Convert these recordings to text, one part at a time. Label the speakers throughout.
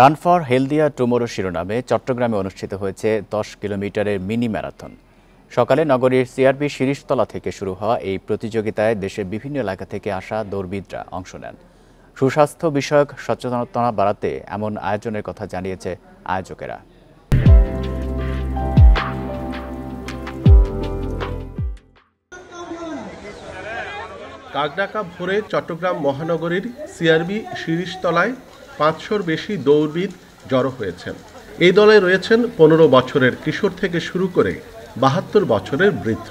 Speaker 1: run for হেলদিয়া tomorrow শিরোনামে চট্টগ্রামে অনুষ্ঠিত হয়েছে দশ কিলোমিটারের মিনি ম্যারাথন সকালে নগরীর সিআরবি শিরিষতলা থেকে শুরু হওয়া এই প্রতিযোগিতায় দেশের বিভিন্ন এলাকা থেকে আসা দৌড়বিদরা অংশ নেন সুস্বাস্থ্য বিষয়ক সচেতনতা বাড়াতে এমন আয়োজনের কথা জানিয়েছে আয়োজকেরা
Speaker 2: কাকডাকা ভোরে চট্টগ্রাম মহানগরীর সিআরবি শিরিষতলায় পাঁচশোর বেশি দৌড়বিদ জড়ো হয়েছেন এই দলে রয়েছেন পনেরো বছরের কিশোর থেকে শুরু করে বাহাত্তর বছরের বৃদ্ধ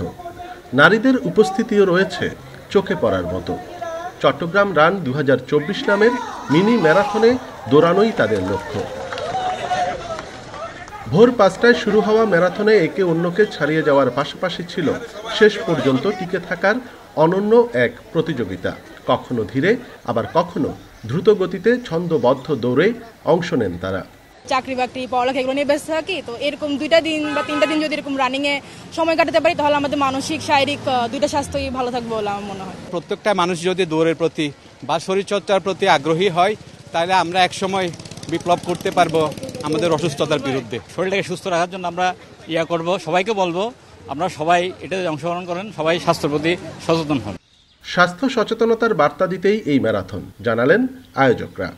Speaker 2: নারীদের উপস্থিতিও রয়েছে চোখে পড়ার মতো চট্টগ্রাম রান দু নামের মিনি ম্যারাথনে দৌড়ানোই তাদের লক্ষ্য ভোর পাঁচটায় শুরু হওয়া ম্যারাথনে একে অন্যকে ছাড়িয়ে যাওয়ার পাশাপাশি ছিল শেষ পর্যন্ত টিকে থাকার অনন্য এক প্রতিযোগিতা কখনো ধীরে আবার কখনো দ্রুত গতিতে ছন্দবদ্ধ দৌড়ে অংশ নেন তারা
Speaker 3: চাকরি বাকরি পড়ালেখা এগুলো নিয়ে ব্যস্ত থাকি তো এরকম দুইটা দিন বা তিনটা দিন যদি এরকম রানিংয়ে সময় কাটাতে পারি তাহলে আমাদের মানসিক শারীরিক দুইটা স্বাস্থ্যই ভালো থাকবে বলে আমার মনে হয়
Speaker 2: প্রত্যেকটা
Speaker 1: মানুষ যদি দৌড়ের প্রতি বা শরীরচর্চার প্রতি আগ্রহী হয় তাহলে আমরা এক সময় বিপ্লব করতে পারবো আমাদের অসুস্থতার বিরুদ্ধে শরীরটাকে সুস্থ রাখার জন্য আমরা ইয়া করব সবাইকে বলবো আমরা সবাই এটাতে অংশগ্রহণ করেন সবাই স্বাস্থ্যের প্রতি সচেতন
Speaker 2: হন স্বাস্থ্য সচেতনতার বার্তা দিতেই এই ম্যারাথন জানালেন আয়োজকরা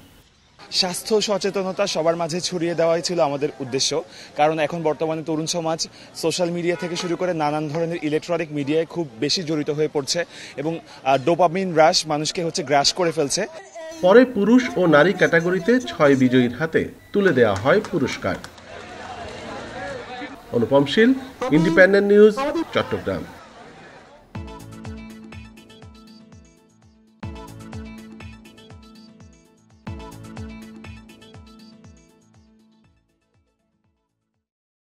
Speaker 4: স্বাস্থ্য সচেতনতা সবার মাঝে ছড়িয়ে দেওয়াই ছিল আমাদের উদ্দেশ্য কারণ এখন বর্তমানে তরুণ সমাজ সোশ্যাল মিডিয়া থেকে শুরু করে নানান ধরনের ইলেকট্রনিক মিডিয়ায় খুব বেশি জড়িত হয়ে পড়ছে এবং ডোপামিন হ্রাস মানুষকে হচ্ছে গ্রাস করে ফেলছে পরে পুরুষ ও নারী ক্যাটাগরিতে ছয়
Speaker 2: বিজয়ীর হাতে তুলে দেওয়া হয় পুরস্কার অনুপমশীল ইন্ডিপেন্ডেন্ট নিউজ চট্টগ্রাম